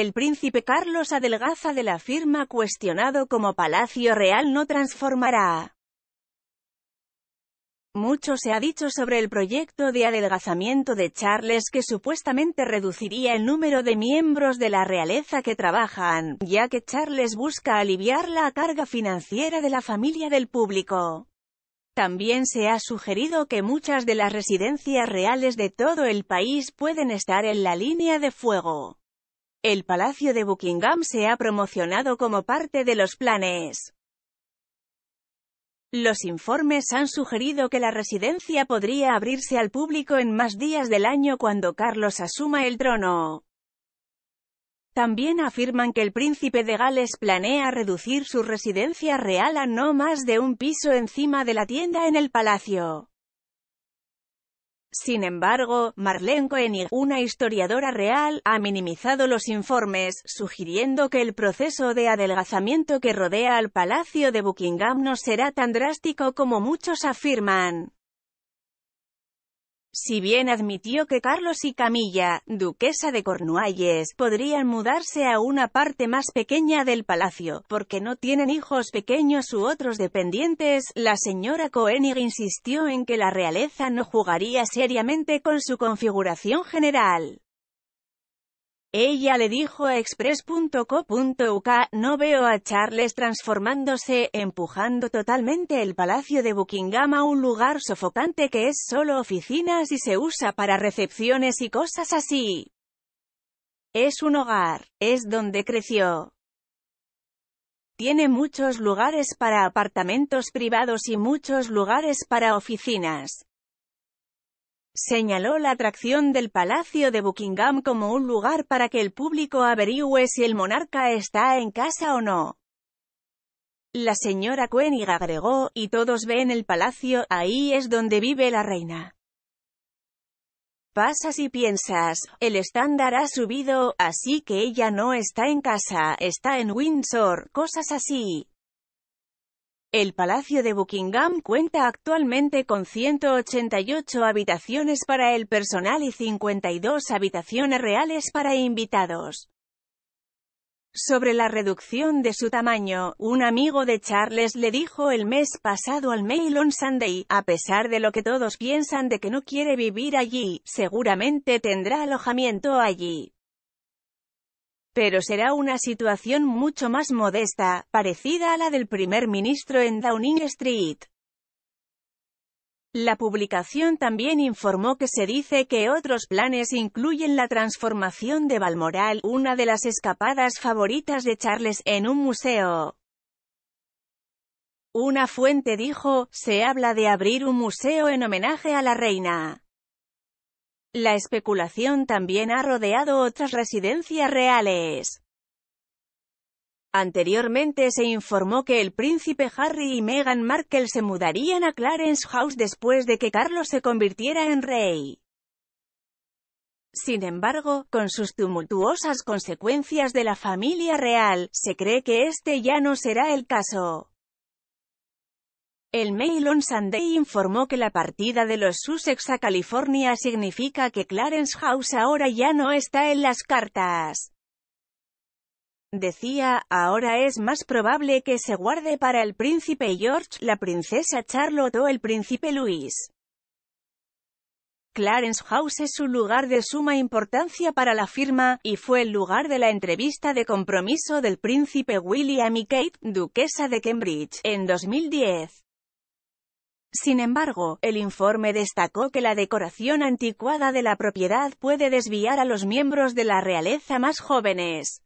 El príncipe Carlos adelgaza de la firma cuestionado como Palacio Real no transformará. Mucho se ha dicho sobre el proyecto de adelgazamiento de Charles que supuestamente reduciría el número de miembros de la realeza que trabajan, ya que Charles busca aliviar la carga financiera de la familia del público. También se ha sugerido que muchas de las residencias reales de todo el país pueden estar en la línea de fuego. El Palacio de Buckingham se ha promocionado como parte de los planes. Los informes han sugerido que la residencia podría abrirse al público en más días del año cuando Carlos asuma el trono. También afirman que el príncipe de Gales planea reducir su residencia real a no más de un piso encima de la tienda en el palacio. Sin embargo, Marlene Koenig, una historiadora real, ha minimizado los informes, sugiriendo que el proceso de adelgazamiento que rodea al Palacio de Buckingham no será tan drástico como muchos afirman. Si bien admitió que Carlos y Camilla, duquesa de Cornualles, podrían mudarse a una parte más pequeña del palacio, porque no tienen hijos pequeños u otros dependientes, la señora Koenig insistió en que la realeza no jugaría seriamente con su configuración general. Ella le dijo a express.co.uk, no veo a Charles transformándose, empujando totalmente el Palacio de Buckingham a un lugar sofocante que es solo oficinas y se usa para recepciones y cosas así. Es un hogar, es donde creció. Tiene muchos lugares para apartamentos privados y muchos lugares para oficinas. Señaló la atracción del Palacio de Buckingham como un lugar para que el público averigüe si el monarca está en casa o no. La señora Koenig agregó, y todos ven el palacio, ahí es donde vive la reina. Pasas y piensas, el estándar ha subido, así que ella no está en casa, está en Windsor, cosas así. El Palacio de Buckingham cuenta actualmente con 188 habitaciones para el personal y 52 habitaciones reales para invitados. Sobre la reducción de su tamaño, un amigo de Charles le dijo el mes pasado al Mail on Sunday, a pesar de lo que todos piensan de que no quiere vivir allí, seguramente tendrá alojamiento allí. Pero será una situación mucho más modesta, parecida a la del primer ministro en Downing Street. La publicación también informó que se dice que otros planes incluyen la transformación de Balmoral, una de las escapadas favoritas de Charles, en un museo. Una fuente dijo, se habla de abrir un museo en homenaje a la reina. La especulación también ha rodeado otras residencias reales. Anteriormente se informó que el príncipe Harry y Meghan Markle se mudarían a Clarence House después de que Carlos se convirtiera en rey. Sin embargo, con sus tumultuosas consecuencias de la familia real, se cree que este ya no será el caso. El Mail on Sunday informó que la partida de los Sussex a California significa que Clarence House ahora ya no está en las cartas. Decía, ahora es más probable que se guarde para el príncipe George, la princesa Charlotte o el príncipe Louis. Clarence House es un lugar de suma importancia para la firma, y fue el lugar de la entrevista de compromiso del príncipe William y Kate, duquesa de Cambridge, en 2010. Sin embargo, el informe destacó que la decoración anticuada de la propiedad puede desviar a los miembros de la realeza más jóvenes.